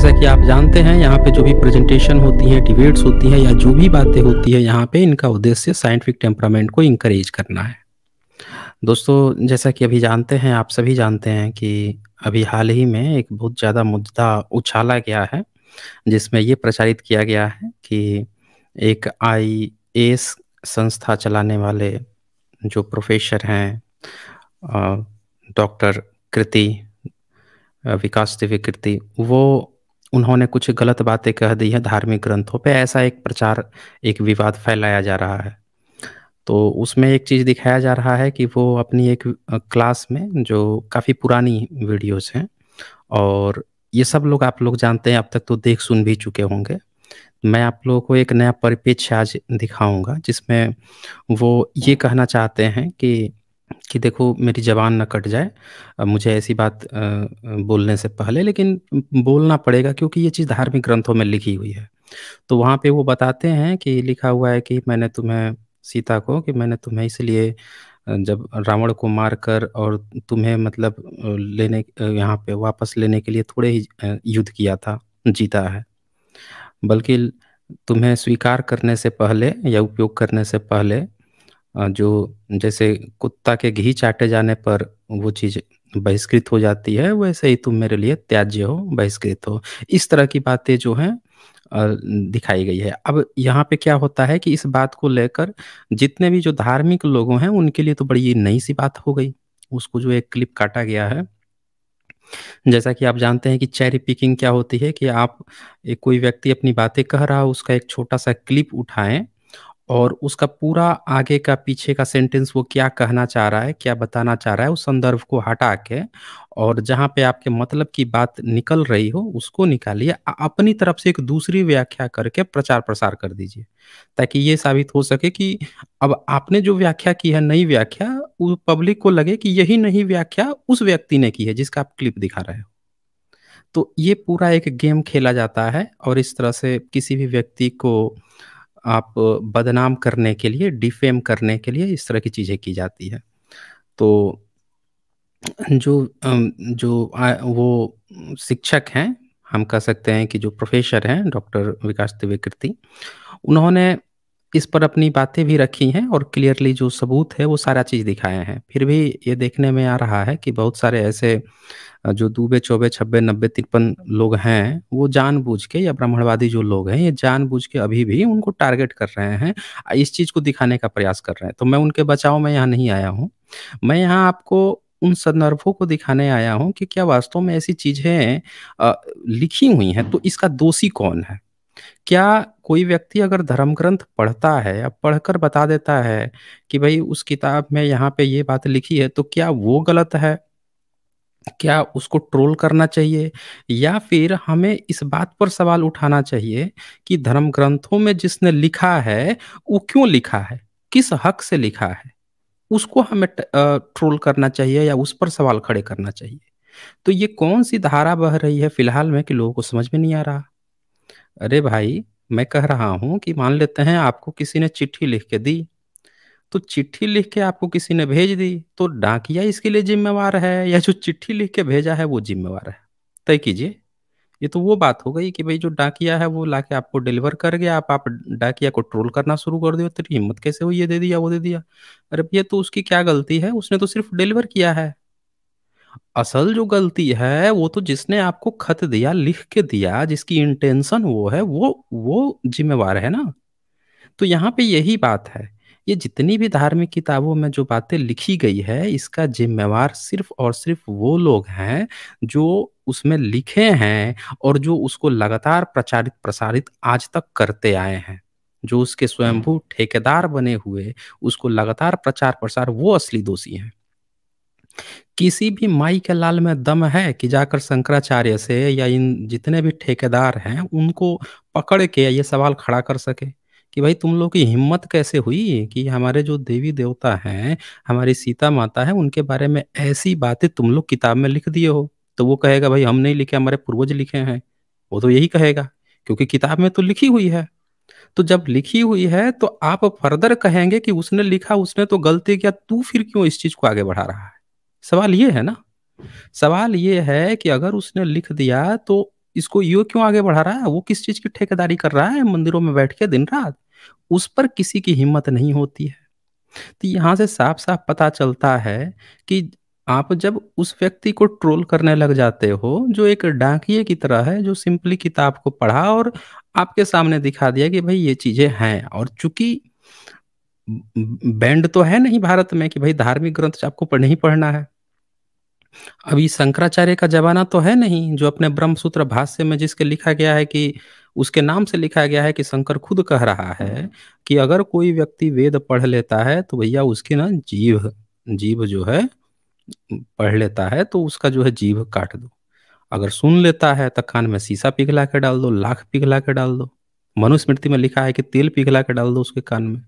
जैसा कि आप जानते हैं यहाँ पे जो भी प्रेजेंटेशन होती है डिबेट्स होती है या जो भी बातें होती है यहाँ पे इनका उद्देश्य साइंटिफिक टेम्परामेंट को इंकरेज करना है दोस्तों जैसा कि अभी जानते हैं आप सभी जानते हैं कि अभी हाल ही में एक बहुत ज़्यादा मुद्दा उछाला गया है जिसमें ये प्रचारित किया गया है कि एक आई संस्था चलाने वाले जो प्रोफेसर हैं डॉक्टर कृति विकास दिव्य कृति वो उन्होंने कुछ गलत बातें कह दी है धार्मिक ग्रंथों पे ऐसा एक प्रचार एक विवाद फैलाया जा रहा है तो उसमें एक चीज़ दिखाया जा रहा है कि वो अपनी एक क्लास में जो काफ़ी पुरानी वीडियोस हैं और ये सब लोग आप लोग जानते हैं अब तक तो देख सुन भी चुके होंगे मैं आप लोगों को एक नया परिपेक्ष आज दिखाऊंगा जिसमें वो ये कहना चाहते हैं कि कि देखो मेरी ज़बान ना कट जाए अब मुझे ऐसी बात बोलने से पहले लेकिन बोलना पड़ेगा क्योंकि ये चीज़ धार्मिक ग्रंथों में लिखी हुई है। तो वहाँ पे वो बताते हैं कि लिखा हुआ है कि मैंने तुम्हें सीता को कि मैंने तुम्हें इसलिए जब रावण को मारकर और तुम्हें मतलब लेने यहाँ पे वापस लेने के लिए थोड़े ही युद्ध किया था, जीता है। बल्कि तुम्हें स्वीकार करने से पहले या उपयोग करने से पहले जो जैसे कुत्ता के घी चाटे जाने पर वो चीज़ बहिष्कृत हो जाती है वैसे ही तुम मेरे लिए त्याज्य हो बहिष्कृत हो इस तरह की बातें जो हैं दिखाई गई है अब यहाँ पे क्या होता है कि इस बात को लेकर जितने भी जो धार्मिक लोगों हैं उनके लिए तो बड़ी नई सी बात हो गई उसको जो एक क्लिप काटा गया है जैसा कि आप जानते हैं कि चेरी पिकिंग क्या होती है कि आप एक कोई व्यक्ति अपनी बातें कह रहा हो उसका एक छोटा सा क्लिप उठाएं और उसका पूरा आगे का पीछे का सेंटेंस वो क्या कहना चाह रहा है क्या बताना चाह रहा है उस संदर्भ को हटा के और जहाँ पे आपके मतलब की बात निकल रही हो उसको निकालिए अपनी तरफ से एक दूसरी व्याख्या करके प्रचार प्रसार कर दीजिए ताकि ये साबित हो सके कि अब आपने जो व्याख्या की है नई व्याख्या वो पब्लिक को लगे कि यही नई व्याख्या उस व्यक्ति ने की है जिसका आप क्लिप दिखा रहे हो तो ये पूरा एक गेम खेला जाता है और इस तरह से किसी भी व्यक्ति को आप बदनाम करने के लिए डिफेम करने के लिए इस तरह की चीज़ें की जाती है तो जो जो आ, वो शिक्षक हैं हम कह सकते हैं कि जो प्रोफेसर हैं डॉक्टर विकास त्रिविकृति उन्होंने इस पर अपनी बातें भी रखी हैं और क्लियरली जो सबूत है वो सारा चीज़ दिखाए हैं फिर भी ये देखने में आ रहा है कि बहुत सारे ऐसे जो दूबे चौबे छब्बे नब्बे तिरपन लोग हैं वो जानबूझ के या ब्राह्मणवादी जो लोग हैं ये जानबूझ के अभी भी उनको टारगेट कर रहे हैं इस चीज़ को दिखाने का प्रयास कर रहे हैं तो मैं उनके बचाव में यहाँ नहीं आया हूँ मैं यहाँ आपको उन संदर्भों को दिखाने आया हूँ कि क्या वास्तव में ऐसी चीज़ें लिखी हुई हैं तो इसका दोषी कौन है क्या कोई व्यक्ति अगर धर्म ग्रंथ पढ़ता है या पढ़कर बता देता है कि भाई उस किताब में यहाँ पे ये बात लिखी है तो क्या वो गलत है क्या उसको ट्रोल करना चाहिए या फिर हमें इस बात पर सवाल उठाना चाहिए कि धर्म ग्रंथों में जिसने लिखा है वो क्यों लिखा है किस हक से लिखा है उसको हमें ट्रोल करना चाहिए या उस पर सवाल खड़े करना चाहिए तो ये कौन सी धारा बह रही है फिलहाल में कि लोगों को समझ में नहीं आ रहा अरे भाई मैं कह रहा हूँ कि मान लेते हैं आपको किसी ने चिट्ठी लिख के दी तो चिट्ठी लिख के आपको किसी ने भेज दी तो डाकिया इसके लिए जिम्मेवार है या जो चिट्ठी लिख के भेजा है वो जिम्मेवार है तय कीजिए ये तो वो बात हो गई कि भाई जो डाकिया है वो लाके आपको डिलीवर कर गया आप आप डाकिया को ट्रोल करना शुरू कर दिया तेरी हिम्मत कैसे हो ये दे दिया वो दे दिया अरे ये तो उसकी क्या गलती है उसने तो सिर्फ डिलीवर किया है असल जो गलती है वो तो जिसने आपको खत दिया लिख के दिया जिसकी इंटेंशन वो है वो वो जिम्मेवार है ना तो यहाँ पे यही बात है ये जितनी भी धार्मिक किताबों में जो बातें लिखी गई है इसका जिम्मेवार सिर्फ और सिर्फ वो लोग हैं जो उसमें लिखे हैं और जो उसको लगातार प्रचारित प्रसारित आज तक करते आए हैं जो उसके हम्म। स्वयंभू ठेकेदार बने हुए उसको लगातार प्रचार प्रसार वो असली दोषी हैं किसी भी माई के लाल में दम है कि जाकर शंकराचार्य से या इन जितने भी ठेकेदार हैं उनको पकड़ के ये सवाल खड़ा कर सके कि भाई तुम लोग की हिम्मत कैसे हुई कि हमारे जो देवी देवता हैं हमारी सीता माता है उनके बारे में ऐसी बातें तुम लोग किताब में लिख दिए हो तो वो कहेगा भाई हम नहीं लिखे हमारे पूर्वज लिखे हैं वो तो यही कहेगा क्योंकि किताब में तो लिखी हुई है तो जब लिखी हुई है तो आप फर्दर कहेंगे कि उसने लिखा उसने तो गलती किया तू फिर क्यों इस चीज को आगे बढ़ा रहा है सवाल ये है ना सवाल ये है कि अगर उसने लिख दिया तो इसको यो क्यों आगे बढ़ा रहा है वो किस चीज की ठेकेदारी कर रहा है मंदिरों में बैठ के दिन रात उस पर किसी की हिम्मत नहीं होती है तो यहाँ से साफ साफ पता चलता है कि आप जब उस व्यक्ति को ट्रोल करने लग जाते हो जो एक डाकिए की तरह है जो सिंपली किताब को पढ़ा और आपके सामने दिखा दिया कि भाई ये चीजें हैं और चूंकि बैंड तो है नहीं भारत में कि भाई धार्मिक ग्रंथ आपको नहीं पढ़ना है अभी शंकराचार्य का जमाना तो है नहीं जो अपने ब्रह्मसूत्र भाष्य में जिसके लिखा गया है कि उसके नाम से लिखा गया है कि शंकर खुद कह रहा है हम्म। कि अगर कोई व्यक्ति वेद पढ़ लेता है तो भैया उसके ना जीव जीव जो है पढ़ लेता है तो उसका जो है जीव काट दो अगर सुन लेता है तो कान में शीशा पिघला के डाल दो लाख पिघला के डाल दो मनुस्मृति में लिखा है कि तेल पिघला के डाल दो उसके कान में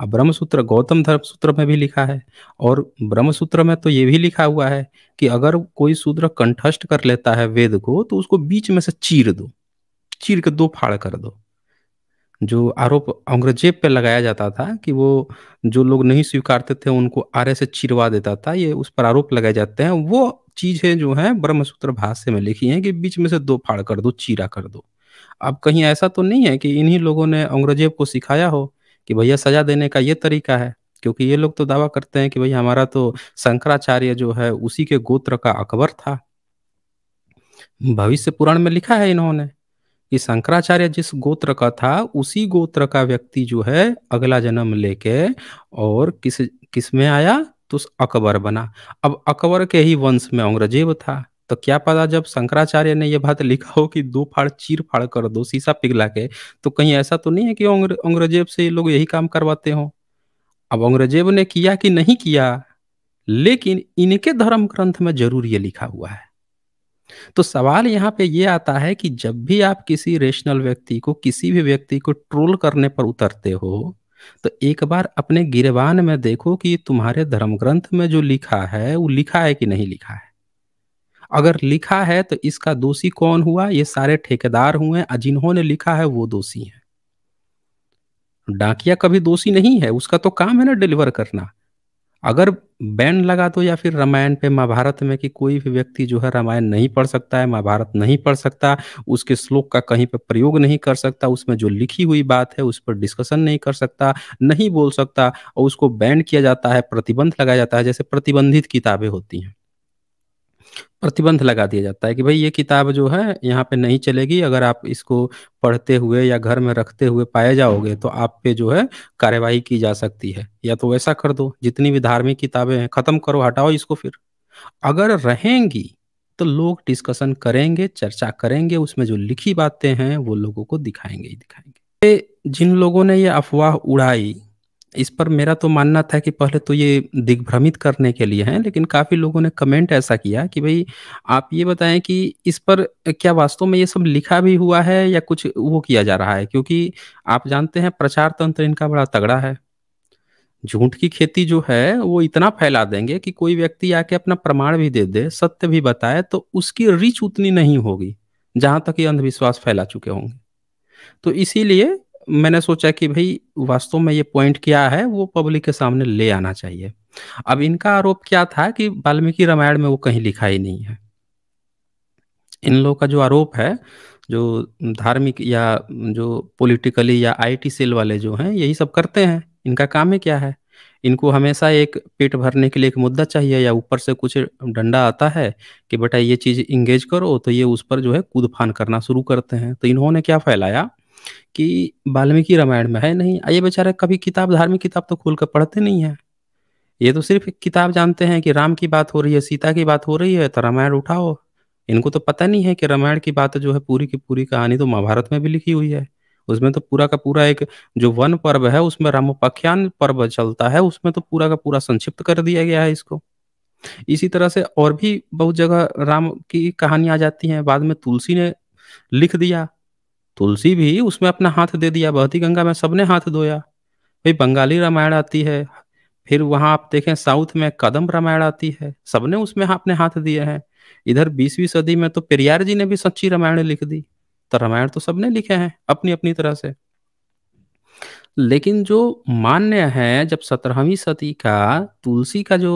अब ब्रह्मसूत्र गौतम धर्म सूत्र में भी लिखा है और ब्रह्मसूत्र में तो ये भी लिखा हुआ है कि अगर कोई शूद्र कंठस्थ कर लेता है वेद को तो उसको बीच में से चीर दो चीर के दो फाड़ कर दो जो आरोप अंग्रेजेब पे लगाया जाता था कि वो जो लोग नहीं स्वीकारते थे उनको आरे से चिरवा देता था ये उस पर आरोप लगाए जाते हैं वो चीजें जो हैं ब्रह्मसूत्र भाष्य में लिखी हैं कि बीच में से दो फाड़ कर दो चीरा कर दो अब कहीं ऐसा तो नहीं है कि इन्हीं लोगों ने अंग्रेजेब को सिखाया हो कि भैया सजा देने का ये तरीका है क्योंकि ये लोग तो दावा करते हैं कि भैया हमारा तो शंकराचार्य जो है उसी के गोत्र का अकबर था भविष्य पुराण में लिखा है इन्होंने कि शंकराचार्य जिस गोत्र का था उसी गोत्र का व्यक्ति जो है अगला जन्म लेके और किस किस में आया तो अकबर बना अब अकबर के ही वंश में अंग्रजेब था तो क्या पता जब शंकराचार्य ने यह बात लिखा हो कि दो फाड़ चीर फाड़ कर दो शीशा पिघला के तो कहीं ऐसा तो नहीं है कि अंग्रजेब से लोग यही काम करवाते हो अब अंग्रजेब ने किया कि नहीं किया लेकिन इनके धर्म ग्रंथ में जरूर ये लिखा हुआ है तो सवाल यहाँ पे ये आता है कि जब भी आप किसी रेशनल व्यक्ति को किसी भी व्यक्ति को ट्रोल करने पर उतरते हो तो एक बार अपने गिरवान में देखो कि तुम्हारे धर्म ग्रंथ में जो लिखा है वो लिखा है कि नहीं लिखा है अगर लिखा है तो इसका दोषी कौन हुआ ये सारे ठेकेदार हुए जिन्होंने लिखा है वो दोषी है डाकिया कभी दोषी नहीं है उसका तो काम है ना डिलीवर करना अगर बैन लगा दो या फिर रामायण पे महाभारत में कि कोई भी व्यक्ति जो है रामायण नहीं पढ़ सकता है महाभारत नहीं पढ़ सकता उसके श्लोक का कहीं पर प्रयोग नहीं कर सकता उसमें जो लिखी हुई बात है उस पर डिस्कशन नहीं कर सकता नहीं बोल सकता और उसको बैन किया जाता है प्रतिबंध लगाया जाता है जैसे प्रतिबंधित किताबें होती हैं प्रतिबंध लगा दिया जाता है कि भाई ये किताब जो है यहाँ पे नहीं चलेगी अगर आप इसको पढ़ते हुए या घर में रखते हुए पाए जाओगे तो आप पे जो है कार्यवाही की जा सकती है या तो वैसा कर दो जितनी भी धार्मिक किताबें हैं खत्म करो हटाओ इसको फिर अगर रहेंगी तो लोग डिस्कशन करेंगे चर्चा करेंगे उसमें जो लिखी बातें हैं वो लोगों को दिखाएंगे ही दिखाएंगे जिन लोगों ने ये अफवाह उड़ाई इस पर मेरा तो मानना था कि पहले तो ये दिग्भ्रमित करने के लिए है लेकिन काफी लोगों ने कमेंट ऐसा किया कि भाई आप ये बताएं कि इस पर क्या वास्तव में ये सब लिखा भी हुआ है या कुछ वो किया जा रहा है क्योंकि आप जानते हैं प्रचार तंत्र इनका बड़ा तगड़ा है झूठ की खेती जो है वो इतना फैला देंगे कि कोई व्यक्ति आके अपना प्रमाण भी दे दे सत्य भी बताए तो उसकी रिच उतनी नहीं होगी जहां तक ये अंधविश्वास फैला चुके होंगे तो इसीलिए मैंने सोचा कि भाई वास्तव में ये पॉइंट क्या है वो पब्लिक के सामने ले आना चाहिए अब इनका आरोप क्या था कि वाल्मीकि रामायण में वो कहीं लिखा ही नहीं है इन लोगों का जो आरोप है जो धार्मिक या जो पॉलिटिकली या आईटी सेल वाले जो हैं यही सब करते हैं इनका काम है क्या है इनको हमेशा एक पेट भरने के लिए एक मुद्दा चाहिए या ऊपर से कुछ डंडा आता है कि बेटा ये चीज इंगेज करो तो ये उस पर जो है कूद फान करना शुरू करते हैं तो इन्होंने क्या फैलाया कि वाल्मीकि रामायण में है नहीं ये बेचारे कभी किताब धार्मिक किताब तो खोल कर पढ़ते नहीं है ये तो सिर्फ किताब जानते हैं कि राम की बात हो रही है सीता की बात हो रही है तो रामायण उठाओ इनको तो पता नहीं है कि रामायण की बात जो है पूरी की पूरी कहानी तो महाभारत में भी लिखी हुई है उसमें तो पूरा का पूरा एक जो वन पर्व है उसमें रामोपाख्यान पर्व चलता है उसमें तो पूरा का पूरा संक्षिप्त कर दिया गया है इसको इसी तरह से और भी बहुत जगह राम की कहानी आ जाती है बाद में तुलसी ने लिख दिया तुलसी भी उसमें अपना हाथ दे दिया बहती गंगा में सबने हाथ धोया भाई बंगाली रामायण आती है फिर वहां आप देखें साउथ में कदम रामायण आती है सबने उसमें हाँ, अपने हाथ दिए हैं इधर बीसवीं सदी में तो पेरियार जी ने भी सच्ची रामायण लिख दी तो रामायण तो सबने लिखे हैं अपनी अपनी तरह से लेकिन जो मान्य है जब सत्रहवीं सदी का तुलसी का जो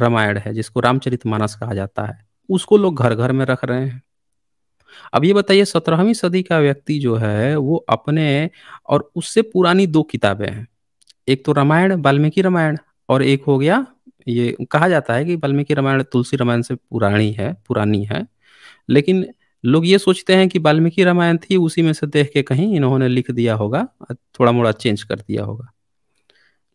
रामायण है जिसको रामचरित मानस कहा जाता है उसको लोग घर घर में रख रहे हैं अब ये बताइए सत्रहवीं सदी का व्यक्ति जो है वो अपने और उससे पुरानी दो किताबें हैं एक तो रामायण वाल्मीकि रामायण और एक हो गया ये कहा जाता है कि वाल्मीकि रामायण तुलसी रामायण से पुरानी है पुरानी है लेकिन लोग ये सोचते हैं कि वाल्मीकि रामायण थी उसी में से देख के कहीं इन्होंने लिख दिया होगा थोड़ा मोड़ा चेंज कर दिया होगा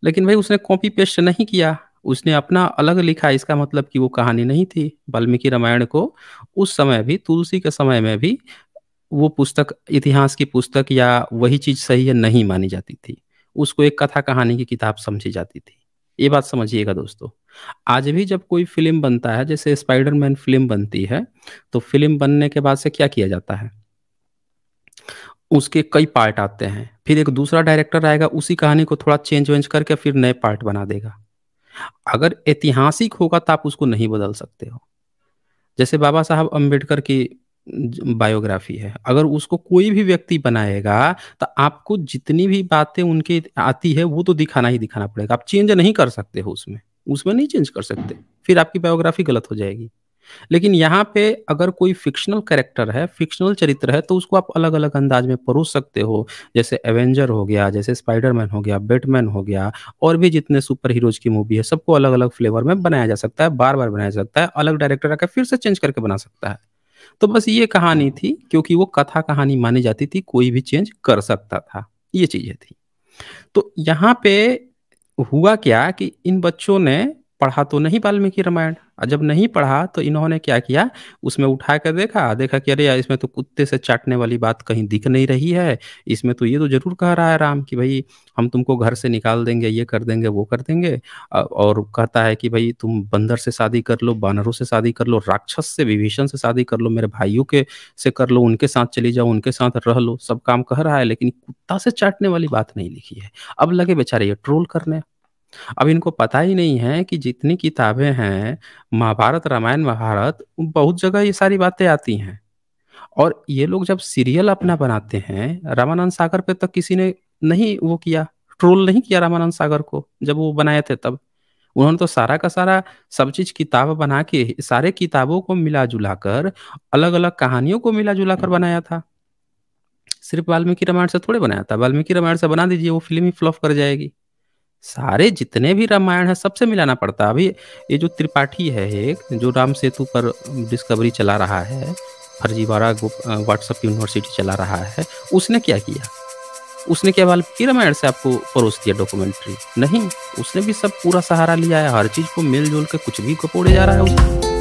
लेकिन भाई उसने कॉपी पेस्ट नहीं किया उसने अपना अलग लिखा इसका मतलब कि वो कहानी नहीं थी वाल्मीकि रामायण को उस समय भी तुलसी के समय में भी वो पुस्तक इतिहास की पुस्तक या वही चीज सही है नहीं मानी जाती थी उसको एक कथा कहानी की किताब समझी जाती थी ये बात समझिएगा दोस्तों आज भी जब कोई फिल्म बनता है जैसे स्पाइडरमैन फिल्म बनती है तो फिल्म बनने के बाद से क्या किया जाता है उसके कई पार्ट आते हैं फिर एक दूसरा डायरेक्टर आएगा उसी कहानी को थोड़ा चेंज वेंज करके फिर नए पार्ट बना देगा अगर ऐतिहासिक होगा तो आप उसको नहीं बदल सकते हो जैसे बाबा साहब अम्बेडकर की बायोग्राफी है अगर उसको कोई भी व्यक्ति बनाएगा तो आपको जितनी भी बातें उनके आती है वो तो दिखाना ही दिखाना पड़ेगा आप चेंज नहीं कर सकते हो उसमें उसमें नहीं चेंज कर सकते फिर आपकी बायोग्राफी गलत हो जाएगी लेकिन यहाँ पे अगर कोई फिक्शनल कैरेक्टर है फिक्शनल चरित्र है तो उसको आप अलग अलग अंदाज में परोस सकते हो जैसे एवेंजर हो गया जैसे स्पाइडरमैन हो गया बैटमैन हो गया और भी जितने सुपर हीरोज की मूवी है सबको अलग अलग फ्लेवर में बनाया जा सकता है बार बार बनाया जा सकता है अलग डायरेक्टर आकर फिर से चेंज करके बना सकता है तो बस ये कहानी थी क्योंकि वो कथा कहानी मानी जाती थी कोई भी चेंज कर सकता था ये चीजें थी तो यहाँ पे हुआ क्या कि इन बच्चों ने पढ़ा तो नहीं वाल्मीकि रामायण जब नहीं पढ़ा तो इन्होंने क्या किया उसमें उठा कर देखा देखा कि अरे यार इसमें तो कुत्ते से चाटने वाली बात कहीं दिख नहीं रही है इसमें तो ये तो जरूर कह रहा है राम कि भाई हम तुमको घर से निकाल देंगे ये कर देंगे वो कर देंगे और कहता है कि भाई तुम बंदर से शादी कर लो बानरों से शादी कर लो राक्षस से विभीषण से शादी कर लो मेरे भाइयों के से कर लो उनके साथ चली जाओ उनके साथ रह लो सब काम कह रहा है लेकिन कुत्ता से चाटने वाली बात नहीं लिखी है अब लगे बेचारे ये ट्रोल करने अब इनको पता ही नहीं है कि जितनी किताबें हैं महाभारत रामायण महाभारत बहुत जगह ये सारी बातें आती हैं और ये लोग जब सीरियल अपना बनाते हैं रामानंद सागर पे तक तो किसी ने नहीं वो किया ट्रोल नहीं किया रामानंद सागर को जब वो बनाए थे तब उन्होंने तो सारा का सारा सब चीज किताब बना के सारे किताबों को मिला जुला कर अलग अलग कहानियों को मिला जुला कर हम्म। बनाया था सिर्फ वाल्मीकि रामायण से थोड़े बनाया था वाल्मीकि रामायण से बना दीजिए वो फिल्म ही फ्लॉप कर जाएगी सारे जितने भी रामायण है सबसे मिलाना पड़ता है अभी ये जो त्रिपाठी है एक जो राम सेतु पर डिस्कवरी चला रहा है फर्जीवाड़ा व्हाट्सअप यूनिवर्सिटी चला रहा है उसने क्या किया उसने क्या वाल फिर रामायण से आपको परोस दिया डॉक्यूमेंट्री नहीं उसने भी सब पूरा सहारा लिया है हर चीज़ को मिलजुल के कुछ भी कपोड़े जा रहा है उसमें